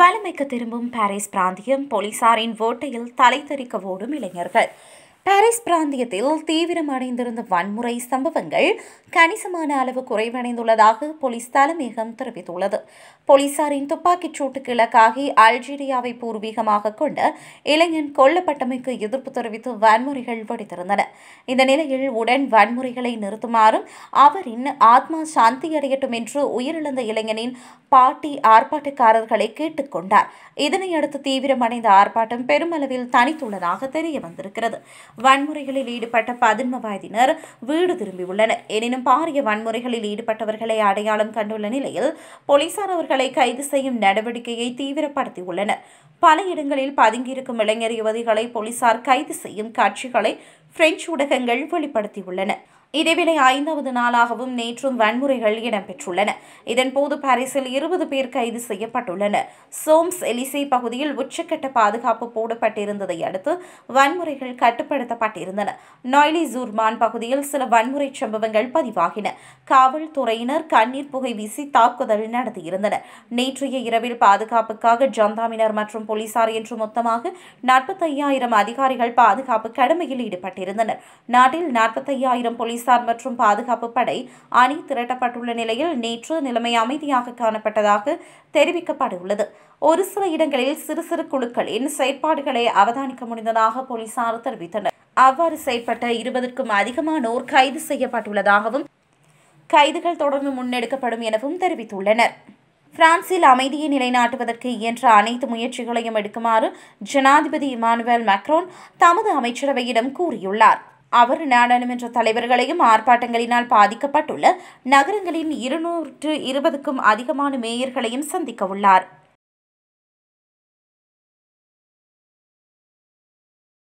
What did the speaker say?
வலமைக்கு திரும்பும் பாரிஸ் பிராந்தியம் போலீசாரின் ஓட்டையில் தலை ஓடும் இளைஞர்கள் பாரிஸ் பிராந்தியத்தில் தீவிரமடைந்திருந்த வன்முறை சம்பவங்கள் கணிசமான அளவு குறைவடைந்துள்ளதாக போலீஸ் தலைமையகம் தெரிவித்துள்ளது போலீசாரின் துப்பாக்கிச் சூட்டுக்கு இலக்காகி அல்ஜீரியாவை பூர்வீகமாக கொண்டு இளைஞன் கொல்லப்பட்டமைக்கு எதிர்ப்பு தெரிவித்து வன்முறைகள் வெடித்திருந்தன இந்த நிலையில் உடன் வன்முறைகளை நிறுத்துமாறும் அவரின் ஆத்மா சாந்தியடையட்டும் என்று உயிரிழந்த இளைஞனின் பாட்டி ஆர்ப்பாட்டக்காரர்களை கேட்டுக்கொண்டார் இதனையடுத்து தீவிரமடைந்த ஆர்ப்பாட்டம் பெருமளவில் தனித்துள்ளதாக தெரிய வந்திருக்கிறது வன்முறைகளில் ஈடுபட்ட பதின்ம வயதினர் வீடு திரும்பியுள்ளனர் எனினும் பாரிய வன்முறைகளில் ஈடுபட்டவர்களை அடையாளம் கண்டுள்ள நிலையில் போலீசார் அவர்களை கைது செய்யும் நடவடிக்கையை தீவிரப்படுத்தியுள்ளனர் பல இடங்களில் பதுங்கியிருக்கும் இளைஞர் யுவதிகளை போலீசார் கைது செய்யும் காட்சிகளை பிரெஞ்சு ஊடகங்கள் வெளிப்படுத்தியுள்ளன இதேவேளை ஐந்தாவது நாளாகவும் நேற்றும் வன்முறைகள் இடம்பெற்றுள்ளன இதன்போது பாரிஸில் இருபது பேர் கைது செய்யப்பட்டுள்ளனர் சோம்ஸ் எலிசே பகுதியில் உச்சக்கட்ட பாதுகாப்பு போடப்பட்டிருந்ததை அடுத்து வன்முறைகள் கட்டுப்படுத்தப்பட்டிருந்தன நாய்லி ஜூர்மான் பகுதியில் சில வன்முறை சம்பவங்கள் பதிவாகின காவல்துறையினர் கண்ணீர் புகை வீசி தாக்குதல் நடத்தியிருந்தனர் நேற்றைய இரவில் பாதுகாப்புக்காக ஜந்தாமினர் மற்றும் போலீசார் என்று மொத்தமாக நாற்பத்தையாயிரம் அதிகாரிகள் பாதுகாப்பு கடமையில் ஈடுபட்டிருந்தனர் நாட்டில் நாற்பத்தையாயிரம் போலீஸ் போலீசார் மற்றும் பாதுகாப்பு படை அணி திரட்டப்பட்டுள்ள நிலையில் நேற்று நிலைமை அமைதியாக காணப்பட்டதாக தெரிவிக்கப்பட்டுள்ளது ஒரு சில இடங்களில் சிறு சிறு குழுக்களின் செயற்பாடுகளை அவதானிக்க முடிந்ததாக போலீசார் தெரிவித்தனர் அவ்வாறு செயற்பட்ட இருபதற்கும் அதிகமானோர் கைது செய்யப்பட்டுள்ளதாகவும் கைதுகள் தொடர்ந்து முன்னெடுக்கப்படும் எனவும் தெரிவித்துள்ளனர் பிரான்சில் அமைதியை நிலைநாட்டுவதற்கு இயன்ற அனைத்து முயற்சிகளையும் எடுக்குமாறு ஜனாதிபதி இமானுவேல் மேக்ரோன் தமது அமைச்சரவையிடம் கூறியுள்ளார் அவர் நாடாளுமன்ற தலைவர்களையும் ஆர்ப்பாட்டங்களினால் பாதிக்கப்பட்டுள்ள நகரங்களின் இருநூற்று இருபதுக்கும் அதிகமான மேயர்களையும் சந்திக்க உள்ளார்